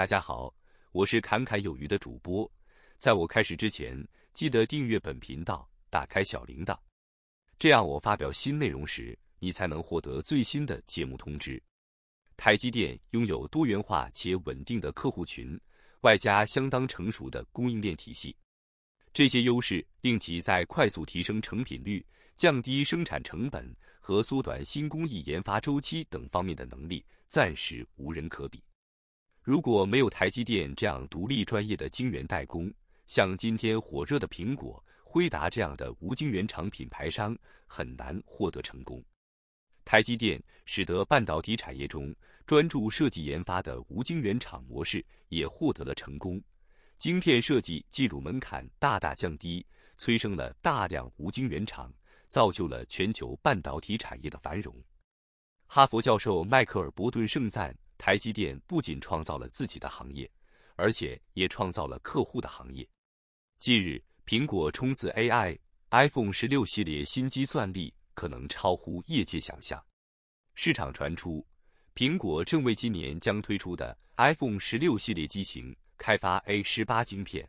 大家好，我是侃侃有余的主播。在我开始之前，记得订阅本频道，打开小铃铛，这样我发表新内容时，你才能获得最新的节目通知。台积电拥有多元化且稳定的客户群，外加相当成熟的供应链体系，这些优势令其在快速提升成品率、降低生产成本和缩短新工艺研发周期等方面的能力暂时无人可比。如果没有台积电这样独立专业的晶圆代工，像今天火热的苹果、辉达这样的无晶圆厂品牌商很难获得成功。台积电使得半导体产业中专注设计研发的无晶圆厂模式也获得了成功，晶片设计进入门槛大大降低，催生了大量无晶圆厂，造就了全球半导体产业的繁荣。哈佛教授迈克尔·伯顿盛赞。台积电不仅创造了自己的行业，而且也创造了客户的行业。近日，苹果冲刺 AI，iPhone 十六系列新机算力可能超乎业界想象。市场传出，苹果正为今年将推出的 iPhone 十六系列机型开发 A 十八晶片，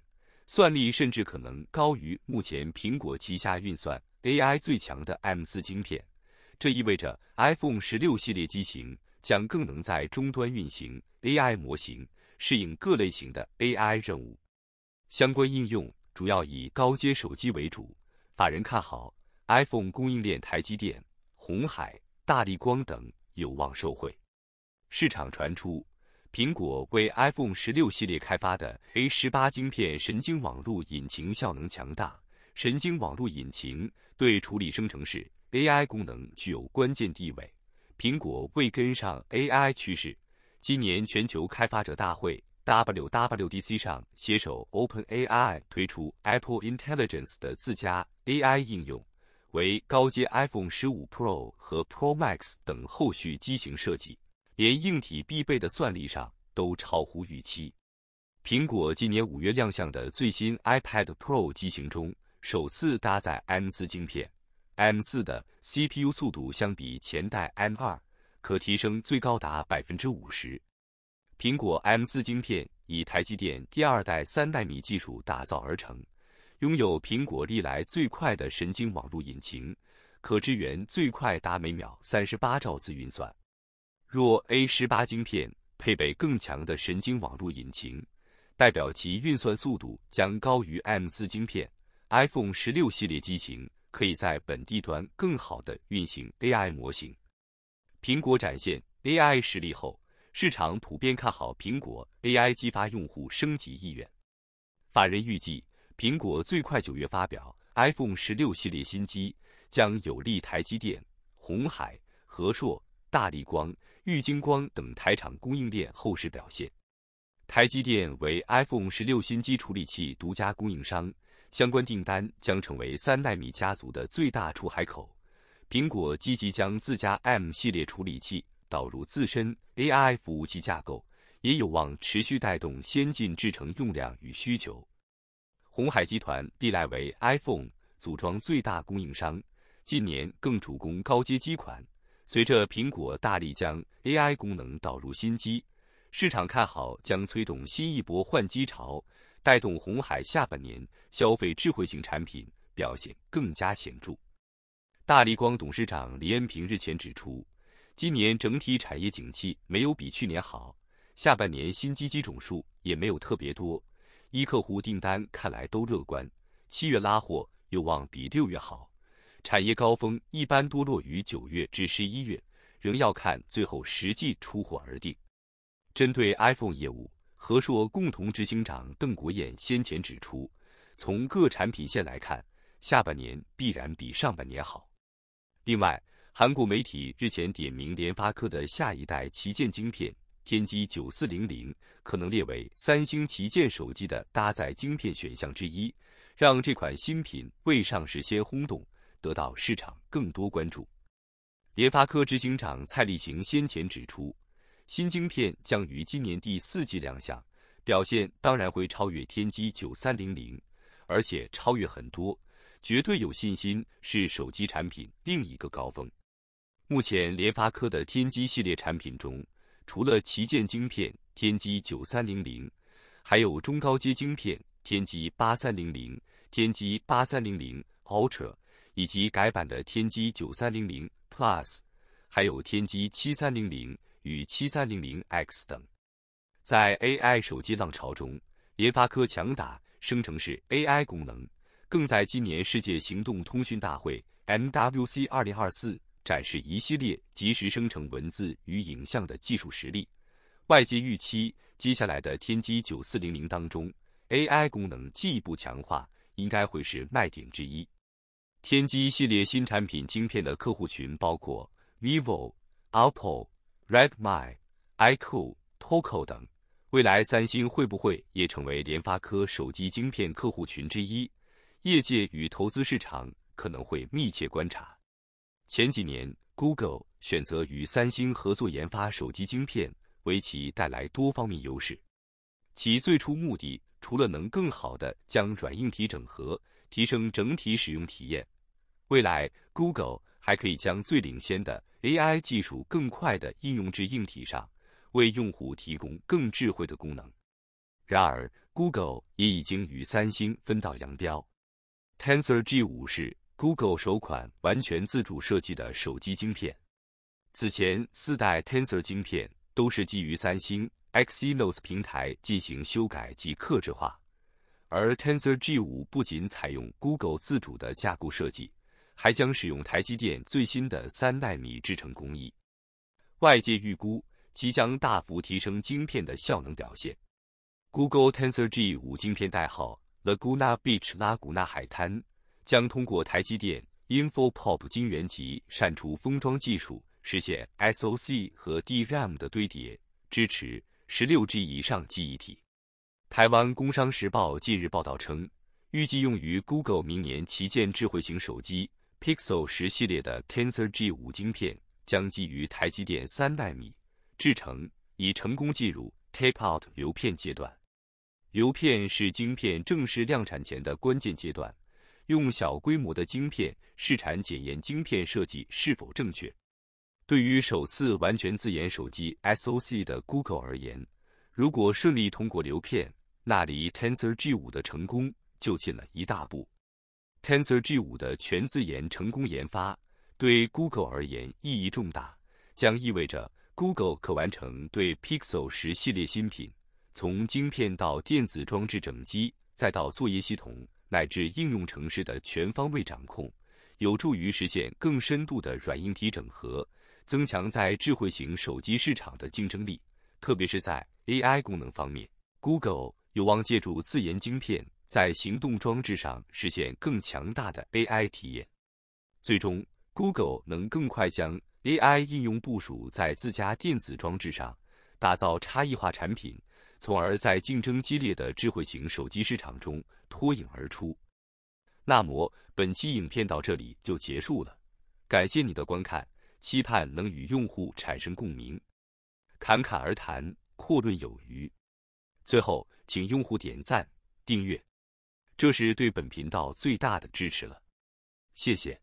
算力甚至可能高于目前苹果旗下运算 AI 最强的 M 四晶片。这意味着 iPhone 十六系列机型。将更能在终端运行 AI 模型，适应各类型的 AI 任务。相关应用主要以高阶手机为主，法人看好 iPhone 供应链，台积电、红海、大力光等有望受惠。市场传出，苹果为 iPhone 十六系列开发的 A 十八晶片神经网络引擎效能强大，神经网络引擎对处理生成式 AI 功能具有关键地位。苹果未跟上 AI 趋势。今年全球开发者大会 WWDC 上，携手 OpenAI 推出 Apple Intelligence 的自家 AI 应用，为高阶 iPhone 十五 Pro 和 Pro Max 等后续机型设计，连硬体必备的算力上都超乎预期。苹果今年五月亮相的最新 iPad Pro 机型中，首次搭载 M4 晶片。M4 的 CPU 速度相比前代 M2 可提升最高达百分之五十。苹果 M4 晶片以台积电第二代三纳米技术打造而成，拥有苹果历来最快的神经网络引擎，可支援最快达每秒三十八兆次运算。若 A 十八晶片配备更强的神经网络引擎，代表其运算速度将高于 M4 晶片。iPhone 十六系列机型。可以在本地端更好的运行 AI 模型。苹果展现 AI 实力后，市场普遍看好苹果 AI 激发用户升级意愿。法人预计，苹果最快九月发表 iPhone 十六系列新机，将有利台积电、红海、和硕、大力光、玉晶光等台厂供应链后市表现。台积电为 iPhone 十六新机处理器独家供应商。相关订单将成为三纳米家族的最大出海口。苹果积极将自家 M 系列处理器导入自身 AI 服务器架构，也有望持续带动先进制程用量与需求。红海集团历来为 iPhone 组装最大供应商，近年更主攻高阶机款。随着苹果大力将 AI 功能导入新机，市场看好将推动新一波换机潮。带动红海下半年消费智慧型产品表现更加显著。大力光董事长李恩平日前指出，今年整体产业景气没有比去年好，下半年新机机种数也没有特别多，一客户订单看来都乐观，七月拉货有望比六月好。产业高峰一般多落于九月至十一月，仍要看最后实际出货而定。针对 iPhone 业务。和硕共同执行长邓国彦先前指出，从各产品线来看，下半年必然比上半年好。另外，韩国媒体日前点名联发科的下一代旗舰晶片天玑九四零零可能列为三星旗舰手机的搭载晶片选项之一，让这款新品未上市先轰动，得到市场更多关注。联发科执行长蔡立行先前指出。新晶片将于今年第四季亮相，表现当然会超越天玑九三零零，而且超越很多，绝对有信心是手机产品另一个高峰。目前联发科的天玑系列产品中，除了旗舰晶片天玑九三零零，还有中高阶晶片天玑八三零零、天玑八三零零 Ultra，以及改版的天玑九三零零 Plus，还有天玑七三零零。与七三零零 X 等，在 AI 手机浪潮中，联发科强打生成式 AI 功能，更在今年世界行动通讯大会 MWC 二零二四展示一系列即时生成文字与影像的技术实力。外界预期，接下来的天玑九四零零当中，AI 功能进一步强化，应该会是卖点之一。天玑系列新产品晶片的客户群包括 vivo、Apple。Redmi、iQOO、t o c o 等，未来三星会不会也成为联发科手机晶片客户群之一？业界与投资市场可能会密切观察。前几年，Google 选择与三星合作研发手机晶片，为其带来多方面优势。其最初目的除了能更好的将软硬体整合，提升整体使用体验，未来 Google 还可以将最领先的。AI 技术更快的应用至硬体上，为用户提供更智慧的功能。然而，Google 也已经与三星分道扬镳。Tensor G5 是 Google 首款完全自主设计的手机晶片。此前四代 Tensor 晶片都是基于三星 Exynos 平台进行修改及克制化，而 Tensor G5 不仅采用 Google 自主的架构设计。还将使用台积电最新的三纳米制程工艺，外界预估其将大幅提升晶片的效能表现。Google Tensor G 五晶片代号 Laguna Beach 拉古纳海滩将通过台积电 Infopop 晶圆级删除封装技术实现 SOC 和 DRAM 的堆叠，支持十六 G 以上记忆体。台湾工商时报近日报道称，预计用于 Google 明年旗舰智慧型手机。Pixel 十系列的 Tensor G 五晶片将基于台积电三纳米制程，已成功进入 tape out 流片阶段。流片是晶片正式量产前的关键阶段，用小规模的晶片试产检验晶片设计是否正确。对于首次完全自研手机 SOC 的 Google 而言，如果顺利通过流片，那离 Tensor G 五的成功就近了一大步。Tensor G5 的全自研成功研发，对 Google 而言意义重大，将意味着 Google 可完成对 Pixel 十系列新品从晶片到电子装置整机，再到作业系统乃至应用城市的全方位掌控，有助于实现更深度的软硬体整合，增强在智慧型手机市场的竞争力，特别是在 AI 功能方面，Google。有望借助自研晶片，在行动装置上实现更强大的 AI 体验。最终，Google 能更快将 AI 应用部署在自家电子装置上，打造差异化产品，从而在竞争激烈的智慧型手机市场中脱颖而出。那么，本期影片到这里就结束了，感谢你的观看，期盼能与用户产生共鸣。侃侃而谈，阔论有余。最后，请用户点赞、订阅，这是对本频道最大的支持了，谢谢。